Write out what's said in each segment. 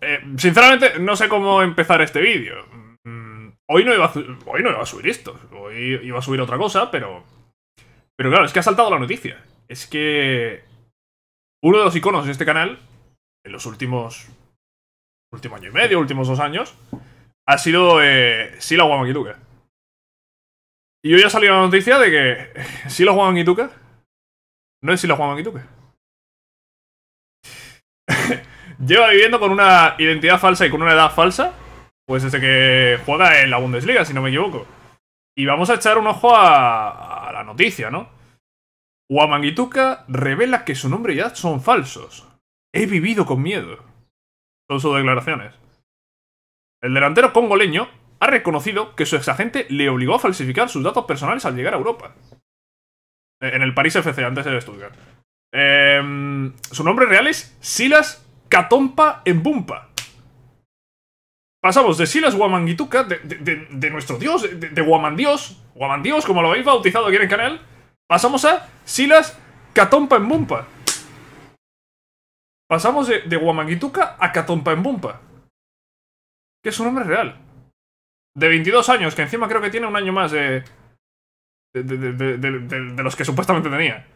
Eh, sinceramente, no sé cómo empezar este vídeo. Mm, hoy, no iba a, subir esto. Hoy iba a subir otra cosa, pero... Pero claro, es que ha saltado la noticia. Es que... Uno de los iconos de este canal, en los últimos... Último año y medio, últimos dos años, ha sido eh, Sila Guamaquituca. Y hoy ha salido la noticia de que Sila Guamaquituca no es Sila Guamaquituca lleva viviendo con una identidad falsa y con una edad falsa, pues desde que juega en la Bundesliga, si no me equivoco. Y vamos a echar un ojo a, la noticia, ¿no? Huamangituka revela que su nombre y edad son falsos. He vivido con miedo. Son sus declaraciones. El delantero congoleño ha reconocido que su exagente le obligó a falsificar sus datos personales al llegar a Europa. En el París FC, antes de Stuttgart. Em, su nombre real es Silas Catompa en Bumpa. Pasamos de Silas Guamanguituca, de, nuestro dios, de, Guamandios, Guamandios, como lo habéis bautizado aquí en el canal, pasamos a Silas Catompa en Bumpa. Pasamos de, de a Catompa en Bumpa. Que es un hombre real. De 22 años, que encima creo que tiene un año más de... De, los que supuestamente tenía.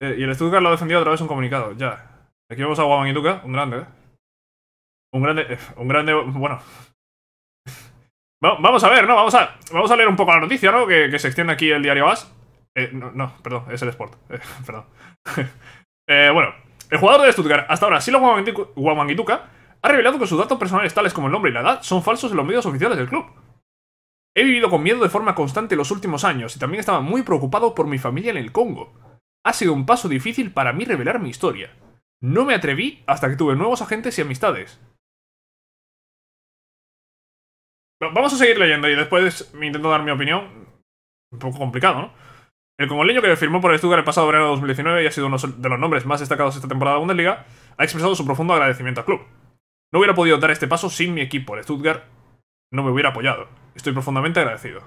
Eh, y el Stuttgart lo ha defendido otra través de un comunicado, ya. Aquí vamos a un grande, ¿eh? Un grande, un grande, bueno... vamos a ver, ¿no? Vamos a, vamos a leer un poco la noticia, ¿no? Que, se extiende aquí el diario AS. Eh, no, perdón, es el Sport. Eh, perdón. Eh, bueno, el jugador de Stuttgart, hasta ahora, Silo Guamanguituca, ha revelado que sus datos personales, tales como el nombre y la edad, son falsos en los medios oficiales del club. He vivido con miedo de forma constante los últimos años y también estaba muy preocupado por mi familia en el Congo. Ha sido un paso difícil para mí revelar mi historia. No me atreví hasta que tuve nuevos agentes y amistades. Vamos a seguir leyendo y después me intento dar mi opinión. Un poco complicado, ¿no? El congoleño que firmó por el Stuttgart el pasado verano de 2019 y ha sido uno de los nombres más destacados esta temporada de Bundesliga, ha expresado su profundo agradecimiento al club. No hubiera podido dar este paso sin mi equipo, el Stuttgart no me hubiera apoyado. Estoy profundamente agradecido.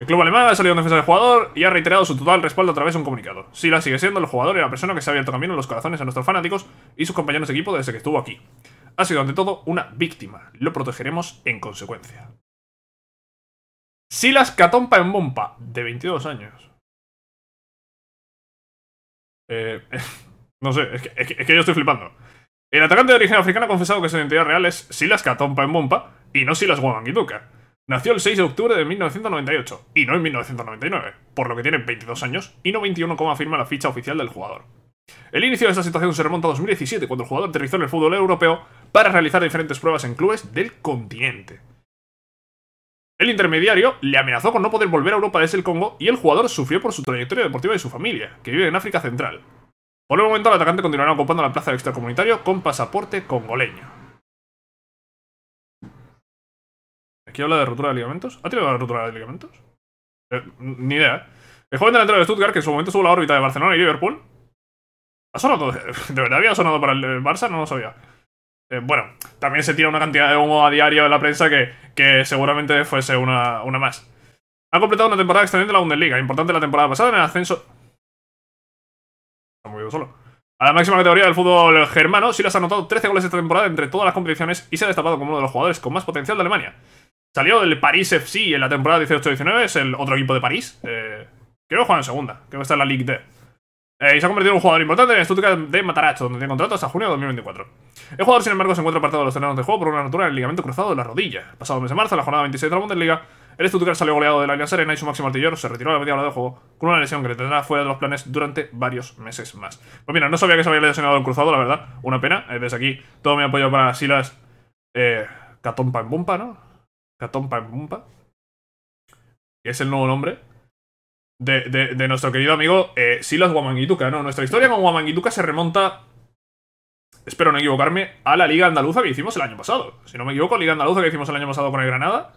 El club alemán ha salido en defensa del jugador y ha reiterado su total respaldo a través de un comunicado. Silas sigue siendo el jugador y la persona que se ha abierto camino en los corazones a nuestros fanáticos y sus compañeros de equipo desde que estuvo aquí. Ha sido ante todo una víctima. Lo protegeremos en consecuencia. Silas Catompa en Bompa, de 22 años. Eh, no sé, es que, yo estoy flipando. El atacante de origen africano ha confesado que su identidad real es Silas Catompa en Bompa y no Silas Wangituka. Nació el 6 de octubre de 1998, y no en 1999, por lo que tiene 22 años y no 21 como afirma la ficha oficial del jugador. El inicio de esta situación se remonta a 2017, cuando el jugador aterrizó en el fútbol europeo para realizar diferentes pruebas en clubes del continente. El intermediario le amenazó con no poder volver a Europa desde el Congo y el jugador sufrió por su trayectoria deportiva y su familia, que vive en África Central. Por el momento, el atacante continuará ocupando la plaza del extracomunitario con pasaporte congoleño. habla de rotura de ligamentos. ¿Ha tirado la rotura de ligamentos? Eh, ni idea, ¿eh? El joven delantero de Stuttgart, que en su momento estuvo la órbita de Barcelona y Liverpool. ¿Ha sonado? ¿De verdad había sonado para el Barça? No lo sabía. Eh, bueno, también se tira una cantidad de humo a diario en la prensa que, que seguramente fuese una, una más. Ha completado una temporada excelente en la Bundesliga, importante la temporada pasada en el ascenso... Está movido solo. A la máxima categoría del fútbol germano, Silas ha anotado 13 goles esta temporada entre todas las competiciones y se ha destapado como uno de los jugadores con más potencial de Alemania. Salió del París FC en la temporada 18-19, es el otro equipo de París. Eh, creo que juega en segunda, creo que está en la Ligue D. Eh, y se ha convertido en un jugador importante en el Stuttgart de Mataracho, donde tiene contrato hasta junio de 2024. El jugador, sin embargo, se encuentra apartado de los terrenos de juego por una rotura en el ligamento cruzado de la rodilla. pasado mes de marzo, en la jornada 26 de la Bundesliga, el Stuttgart salió goleado de la Alianza Arena y su máximo artillero se retiró a la media hora de juego con una lesión que le tendrá fuera de los planes durante varios meses más. Pues mira, no sabía que se había lesionado el cruzado, la verdad. Una pena. Eh, desde aquí, todo mi apoyo para Silas eh, en Bumpa, ¿no? Catompa Pumpa, que es el nuevo nombre de, nuestro querido amigo eh, Silas Guamanguituca. No, nuestra historia con Guamanguituca se remonta, espero no equivocarme, a la Liga Andaluza que hicimos el año pasado. Si no me equivoco, Liga Andaluza que hicimos el año pasado con el Granada.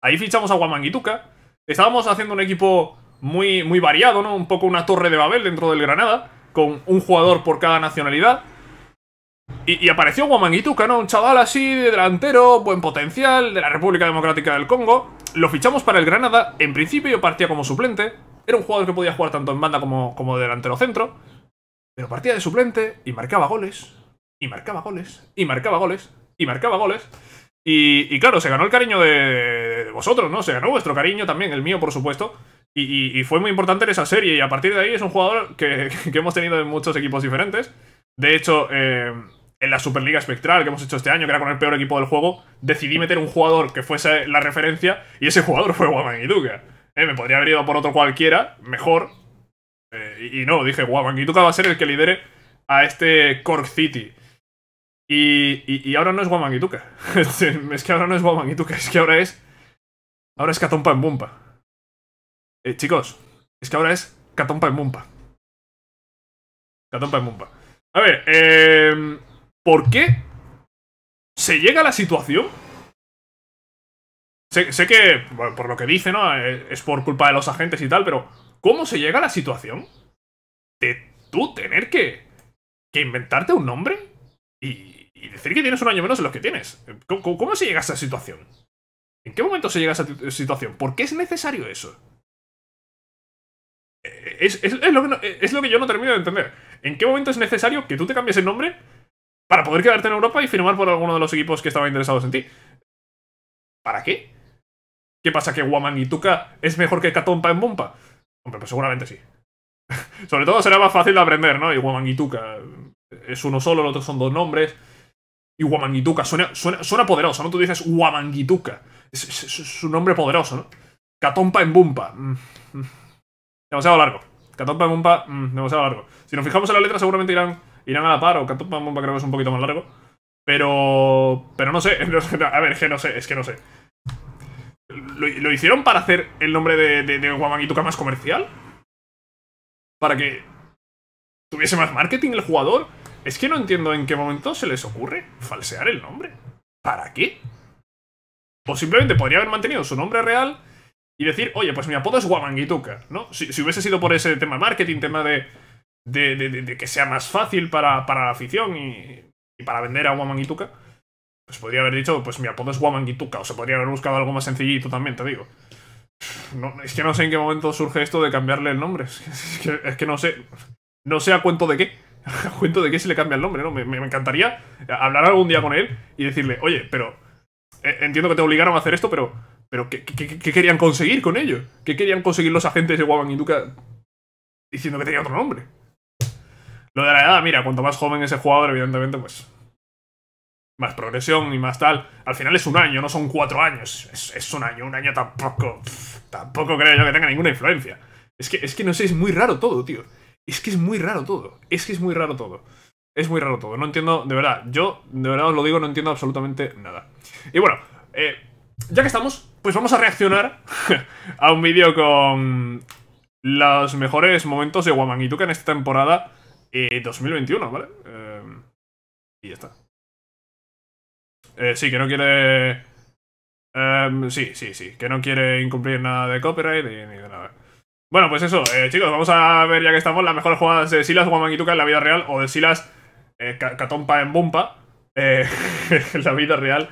Ahí fichamos a Guamanguituca. Estábamos haciendo un equipo muy, muy variado, ¿no? Un poco una torre de Babel dentro del Granada, con un jugador por cada nacionalidad. Y, apareció Guamanguituca, ¿no? Un chaval así, de delantero, buen potencial, de la República Democrática del Congo. Lo fichamos para el Granada. En principio yo partía como suplente. Era un jugador que podía jugar tanto en banda como, como delantero centro. Pero partía de suplente y marcaba goles. Y marcaba goles. Y marcaba goles. Y marcaba goles. Y, claro, se ganó el cariño de, vosotros, ¿no? Se ganó vuestro cariño también, el mío, por supuesto. Y, fue muy importante en esa serie. Y a partir de ahí es un jugador que, que hemos tenido en muchos equipos diferentes. De hecho, eh, en la Superliga Espectral que hemos hecho este año, que era con el peor equipo del juego, decidí meter un jugador que fuese la referencia y ese jugador fue Wamangituka. Eh, me podría haber ido por otro cualquiera, mejor. Eh, y, no, dije, Wamangituka va a ser el que lidere a este Cork City. Y, y, ahora no es Wamangituka. es que ahora no es Wamangituka, es que ahora es. Ahora es Katompa en Bumpa. Eh, chicos, es que ahora es Katompa en Bumpa. Katompa en Bumpa. A ver, eh. ¿Por qué se llega a la situación? Sé, que, por lo que dice, ¿no? Eh, es por culpa de los agentes y tal, pero ¿cómo se llega a la situación de tú tener que, que inventarte un nombre y, decir que tienes un año menos de los que tienes? Eh, ¿Cómo, se llega a esa situación? ¿En qué momento se llega a esa situación? ¿Por qué es necesario eso? Eh, es, lo que es lo que yo no termino de entender. ¿En qué momento es necesario que tú te cambies el nombre para poder quedarte en Europa y firmar por alguno de los equipos que estaban interesados en ti. ¿Para qué? ¿Qué pasa que Waman es mejor que Katompa en Bumpa? Hombre, pues seguramente sí. Sobre todo será más fácil de aprender, ¿no? Y Waman eh, es uno solo, los otros son dos nombres. Y Guamanguituca, suena, suena, poderoso, ¿no? Tú dices Guamanguituca. Es, un nombre poderoso, ¿no? Catompa en Bumpa. Mm, mm. Demasiado largo. Catompa en Bumpa, mm, demasiado largo. Si nos fijamos en la letra, seguramente irán irán a la par o Canto creo que es un poquito más largo. Pero. Pero no sé. a ver, es que no sé, es que no sé. ¿Lo, hicieron para hacer el nombre de, de, más comercial? ¿Para que tuviese más marketing el jugador? Es que no entiendo en qué momento se les ocurre falsear el nombre. ¿Para qué? O simplemente podría haber mantenido su nombre real y decir, oye, pues mi apodo es Guamanguituca, ¿no? Si, si hubiese sido por ese tema de marketing, tema de de, que sea más fácil para, la afición y, para vender a Waman y pues podría haber dicho, pues mi apodo es Wamangituka y o se podría haber buscado algo más sencillito también, te digo. es que no sé en qué momento surge esto de cambiarle el nombre, es que, no sé, no sé a cuento de qué A cuento de qué se le cambia el nombre, ¿no? Me, encantaría hablar algún día con él y decirle, oye, pero eh, entiendo que te obligaron a hacer esto, pero, pero ¿qué, querían conseguir con ello? ¿Qué querían conseguir los agentes de Wamangituka y diciendo que tenía otro nombre? Lo de la edad, mira, cuanto más joven ese jugador, evidentemente, pues más progresión y más tal. Al final es un año, no son cuatro años. Es, un año, un año tampoco. tampoco creo yo que tenga ninguna influencia. Es que, es que no sé, es muy raro todo, tío. Es que es muy raro todo. Es que es muy raro todo. Es muy raro todo. No entiendo, de verdad, yo de verdad os lo digo, no entiendo absolutamente nada. Y bueno, eh, ya que estamos, pues vamos a reaccionar a un vídeo con los mejores momentos de Guaman en esta temporada y eh, 2021, ¿vale? Eh, y ya está. Eh, sí, que no quiere... Em, sí, sí, sí, que no quiere incumplir nada de copyright ni de nada. Bueno, pues eso, chicos, vamos a ver ya que estamos las mejores jugadas de Silas Guamangituka en la vida real o de Silas Catompa en Bumpa en la vida real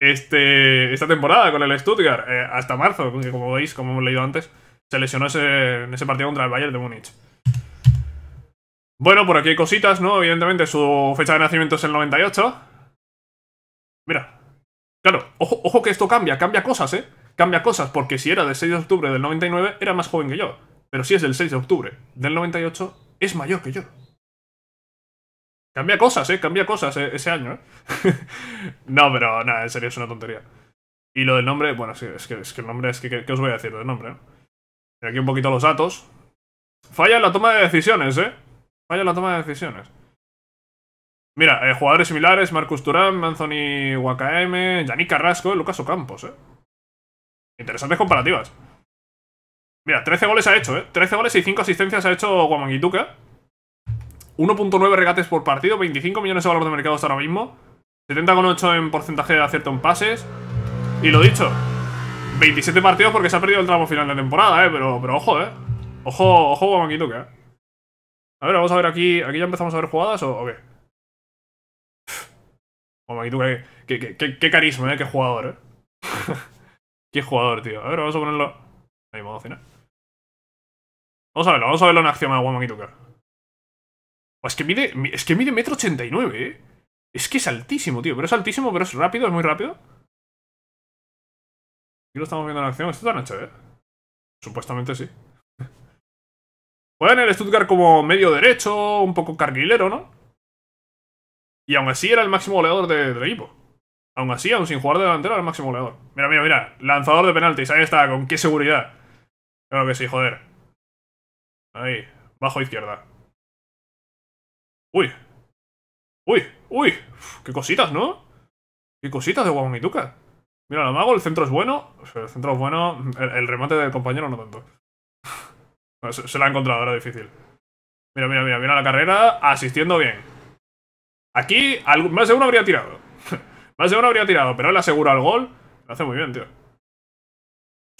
este, esta temporada con el Stuttgart hasta marzo, como veis, como hemos leído antes, se lesionó ese, en ese partido contra el Bayern de Múnich. Bueno, por aquí hay cositas, ¿no? Evidentemente su fecha de nacimiento es el 98. Mira. Claro, ojo, que esto cambia, cambia cosas, ¿eh? Cambia cosas, porque si era del 6 de octubre del 99, era más joven que yo. Pero si es del 6 de octubre del 98, es mayor que yo. Cambia cosas, ¿eh? Cambia cosas eh, ese año, ¿eh? no, pero nada, en serio, es una tontería. Y lo del nombre, bueno, es que, es que el nombre es que, ¿qué os voy a decir del nombre? ¿no? Aquí un poquito los datos. Falla en la toma de decisiones, ¿eh? falla la toma de decisiones. Mira, eh, jugadores similares, Marcus Turán, Anthony Wakaeme, Yannick Carrasco y eh, Lucas Ocampos, ¿eh? Interesantes comparativas. Mira, 13 goles ha hecho, ¿eh? 13 goles y 5 asistencias ha hecho Guamanguituca. 1.9 regates por partido, 25 millones de valor de mercado ahora mismo. 70,8 en porcentaje de acierto en pases. Y lo dicho, 27 partidos porque se ha perdido el tramo final de temporada, ¿eh? Pero, pero ojo, ¿eh? Ojo, ojo Guamanguituca, ¿eh? A ver, vamos a ver aquí. ¿Aquí ya empezamos a ver jugadas o, qué? Oh, qué, carisma, ¿eh? Qué jugador, ¿eh? qué jugador, tío. A ver, vamos a ponerlo... Ahí, modo final. Vamos a verlo, vamos a verlo en acción a es que mide, es que mide metro ochenta ¿eh? Es que es altísimo, tío. Pero es altísimo, pero es rápido, es muy rápido. Aquí lo estamos viendo en acción. Esto tan ¿eh? Supuestamente sí. Juega pues en el Stuttgart como medio derecho, un poco carguilero, ¿no? Y aún así era el máximo goleador del equipo. Aún así, aún sin jugar de delantero, era el máximo goleador. Mira, mira, mira. Lanzador de penaltis. Ahí está, con qué seguridad. Claro que sí, joder. Ahí, bajo izquierda. Uy. Uy, uy. qué cositas, ¿no? Qué cositas de Tuca! Mira, lo mago, el centro es bueno. El centro es bueno. el remate del compañero no tanto. Se, la ha encontrado, era difícil. Mira, mira, mira, viene a la carrera asistiendo bien. Aquí, más de uno habría tirado. más de uno habría tirado, pero él asegura el gol. Lo hace muy bien, tío.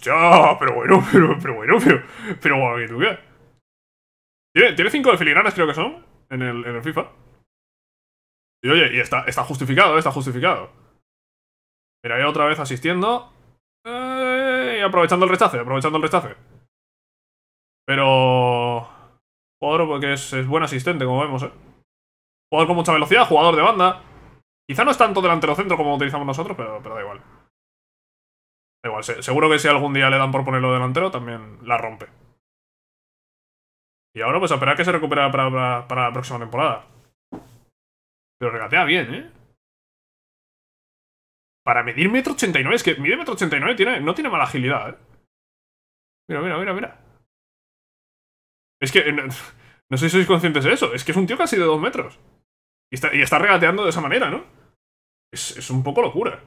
Ya, pero bueno, pero, bueno, pero... Pero bueno, ¿y tú qué? Tiene, tiene cinco de filigranas, creo que son, en el, en el FIFA. Y oye, y está, está justificado, está justificado. Pero ahí otra vez asistiendo. Eh, y aprovechando el rechace, aprovechando el rechace. Pero... Jugador porque es, buen asistente, como vemos, ¿eh? Jugador con mucha velocidad, jugador de banda. Quizá no es tanto delantero centro como utilizamos nosotros, pero, pero da igual. Da igual, seguro que si algún día le dan por ponerlo delantero, también la rompe. Y ahora pues a esperar que se recupere para, la próxima temporada. Pero regatea bien, ¿eh? Para medir metro 89, es que mide metro 89, tiene, no tiene mala agilidad, ¿eh? Mira, mira, mira, mira. Es que. No, sé si sois conscientes de eso. Es que es un tío casi de dos metros. Y está, regateando de esa manera, ¿no? Es, un poco locura.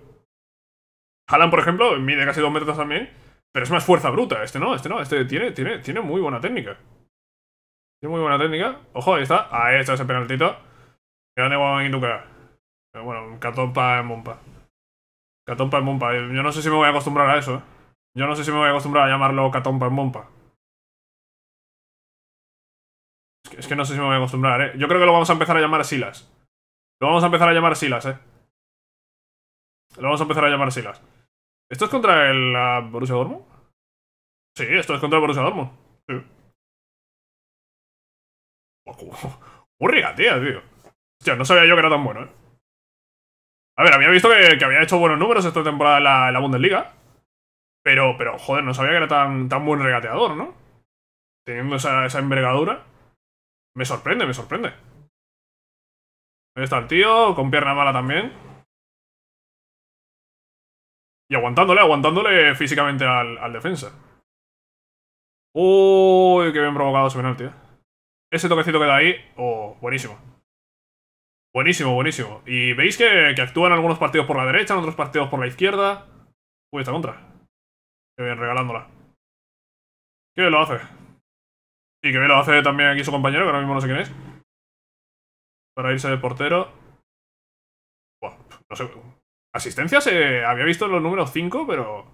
Haaland, por ejemplo, mide casi dos metros también. Pero es más fuerza bruta. Este no, este no. Este tiene, tiene, tiene muy buena técnica. Tiene muy buena técnica. Ojo, ahí está. Ahí está ese penaltito. Grande Guamanguinduca. Pero bueno, Catompa en Mompa. Catompa en Mompa. Yo no sé si me voy a acostumbrar a eso. ¿eh? Yo no sé si me voy a acostumbrar a llamarlo Catompa en Mompa. que no sé si me voy a acostumbrar, ¿eh? Yo creo que lo vamos a empezar a llamar Silas. Lo vamos a empezar a llamar Silas, ¿eh? Lo vamos a empezar a llamar Silas. ¿Esto es contra el Borussia Dortmund? Sí, esto es contra el Borussia Dortmund. Sí. Un regateo, tío. Hostia, no sabía yo que era tan bueno, ¿eh? A ver, había visto que, había hecho buenos números esta temporada en la, Bundesliga. Pero, pero, joder, no sabía que era tan, tan buen regateador, ¿no? Teniendo esa envergadura. Me sorprende, me sorprende. Ahí está el tío, con pierna mala también. Y aguantándole, aguantándole físicamente al, defensa. Uy, qué bien provocado ese tío. Ese toquecito que da ahí, oh, buenísimo. Buenísimo, buenísimo. Y veis que, actúan algunos partidos por la derecha, en otros partidos por la izquierda. Uy, esta contra. Qué bien, regalándola. ¿Qué lo hace? Y que ve lo hace también aquí su compañero, que ahora mismo no sé quién es. Para irse de portero. Buah, no sé. Asistencia eh, había visto en los números 5, pero...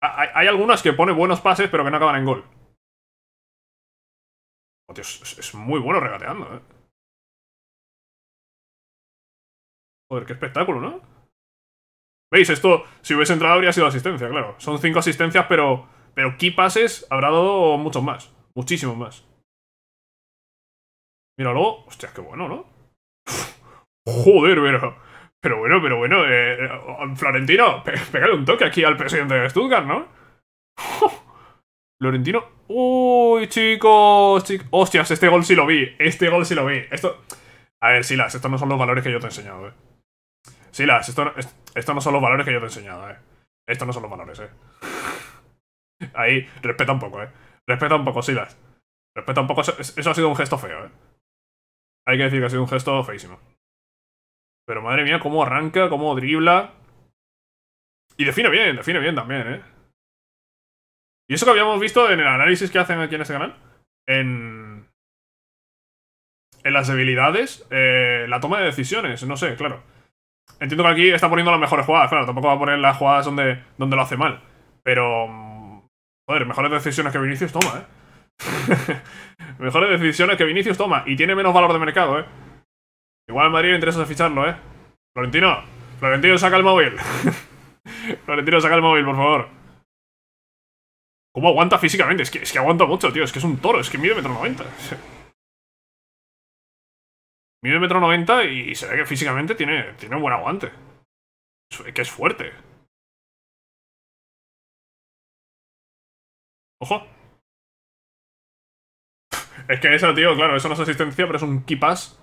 Hay, algunas que pone buenos pases, pero que no acaban en gol. es, muy bueno regateando, eh. Joder, qué espectáculo, ¿no? ¿Veis? Esto, si hubiese entrado, habría sido asistencia, claro. Son cinco asistencias, pero... Pero qué pases habrá dado muchos más. Muchísimo más. Mira luego Hostia, qué bueno, ¿no? Joder, pero... Pero bueno, pero bueno, eh, eh, Florentino, pégale un toque aquí al presidente de Stuttgart, ¿no? Florentino... Uy, chicos, Hostias, este gol sí lo vi. Este gol sí lo vi. Esto... A ver, Silas, estos no son los valores que yo te he enseñado, eh. Silas, esto, no son los valores que yo te he enseñado, eh. Estos no son los valores, eh. Ahí, respeta un poco, eh. Respeta un poco, Silas. Respeta un poco. Eso, ha sido un gesto feo, ¿eh? Hay que decir que ha sido un gesto feísimo. Pero madre mía, cómo arranca, cómo dribla. Y define bien, define bien también, ¿eh? Y eso que habíamos visto en el análisis que hacen aquí en este canal, en, en las debilidades, eh, la toma de decisiones, no sé, claro. Entiendo que aquí está poniendo las mejores jugadas, claro, tampoco va a poner las jugadas donde, donde lo hace mal, pero mm, Joder, mejores decisiones que Vinicius toma, ¿eh? mejores decisiones que Vinicius toma. Y tiene menos valor de mercado, ¿eh? Igual a Madrid le interesa ficharlo, ¿eh? Florentino, Florentino, saca el móvil. Florentino, saca el móvil, por favor. ¿Cómo aguanta físicamente? Es que, aguanta mucho, tío. Es que es un toro. Es que mide metro noventa. mide metro noventa y se ve que físicamente tiene, tiene un buen aguante. Es Que es fuerte. ¡Ojo! Es que eso, tío, claro, eso no es asistencia, pero es un kipas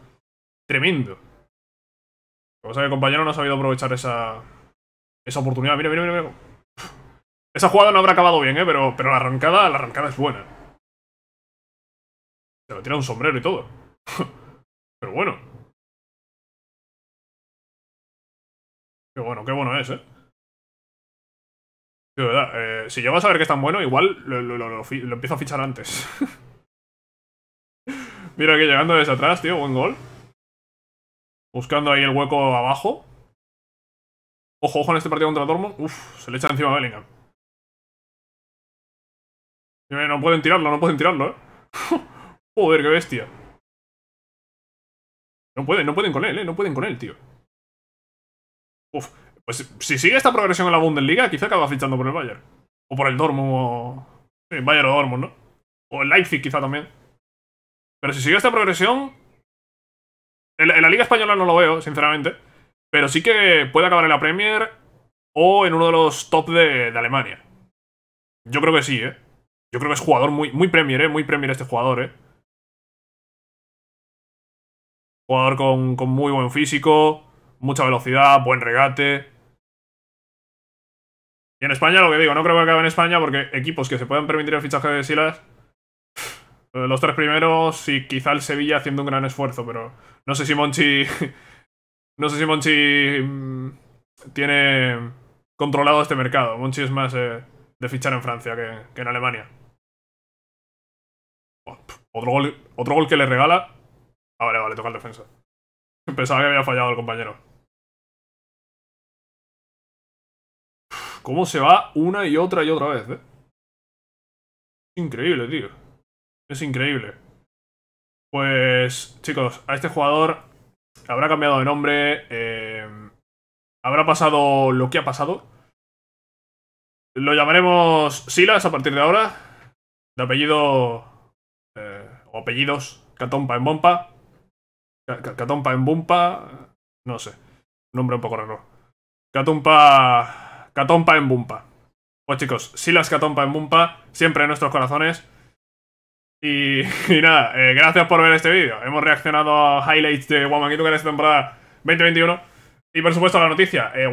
tremendo. Lo que el compañero no ha sabido aprovechar esa, esa oportunidad. Mira, mira, mira, mira. Esa jugada no habrá acabado bien, ¿eh? Pero, pero la arrancada, la arrancada es buena. Se lo tira un sombrero y todo. pero bueno. Qué bueno, qué bueno es, ¿eh? Eh, si yo vas a saber que es tan bueno, igual lo, empiezo a fichar antes. Mira aquí llegando desde atrás, tío, buen gol. Buscando ahí el hueco abajo. Ojo, ojo en este partido contra Dortmund. Uf, se le echa encima a Bellingham. Eh, no pueden tirarlo, no pueden tirarlo, eh. Joder, qué bestia. No pueden, no pueden con él, eh. No pueden con él, tío. Uf, pues si sigue esta progresión en la Bundesliga, quizá acaba fichando por el Bayern. O por el Dortmund o... Sí, Bayern o Dortmund, ¿no? O el Leipzig quizá también. Pero si sigue esta progresión... En la, Liga Española no lo veo, sinceramente. Pero sí que puede acabar en la Premier o en uno de los top de, Alemania. Yo creo que sí, ¿eh? Yo creo que es jugador muy, muy Premier, ¿eh? Muy Premier este jugador, ¿eh? Jugador con muy buen físico mucha velocidad, buen regate. Y en España, lo que digo, no creo que acabe en España porque equipos que se puedan permitir el fichaje de Silas, los tres primeros y quizá el Sevilla haciendo un gran esfuerzo, pero no sé si Monchi... No sé si Monchi mm, tiene controlado este mercado. Monchi es más eh, de fichar en Francia que, en Alemania. Otro gol, otro gol que le regala. Ah, vale, vale, toca el defensa. Pensaba que había fallado el compañero. Cómo se va una y otra y otra vez, ¿eh? increíble, tío. Es increíble. Pues, chicos, a este jugador habrá cambiado de nombre. Eh, habrá pasado lo que ha pasado. Lo llamaremos Silas a partir de ahora. De apellido. Eh, o apellidos. Catompa en Bompa. Catompa en Bumpa. No sé. Nombre un poco raro. Catompa Catompa en Bumpa. Pues chicos, las Catompa en Bumpa, siempre en nuestros corazones. Y, nada, eh, gracias por ver este vídeo. Hemos reaccionado a highlights de Wamangituka en esta temporada 2021. Y por supuesto la noticia, eh,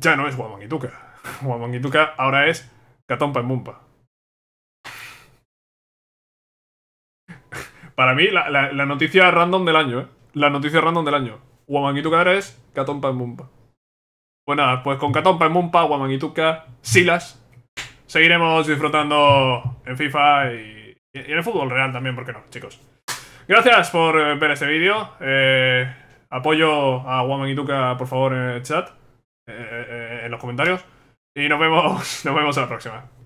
ya no es Wamangituka. Wamangituka ahora es Catompa en Bumpa. Para mí, la, noticia random del año, ¿eh? La noticia random del año. Wamangituka ahora es Catompa en Bumpa. Pues pues con Catompa en Mumpa, y Tuca, Silas, seguiremos disfrutando en FIFA y, en el fútbol real también, ¿por qué no, chicos? Gracias por eh, ver este vídeo. Eh, apoyo a Guaman y por favor, en el chat, eh, en los comentarios. Y nos vemos, nos vemos a la próxima.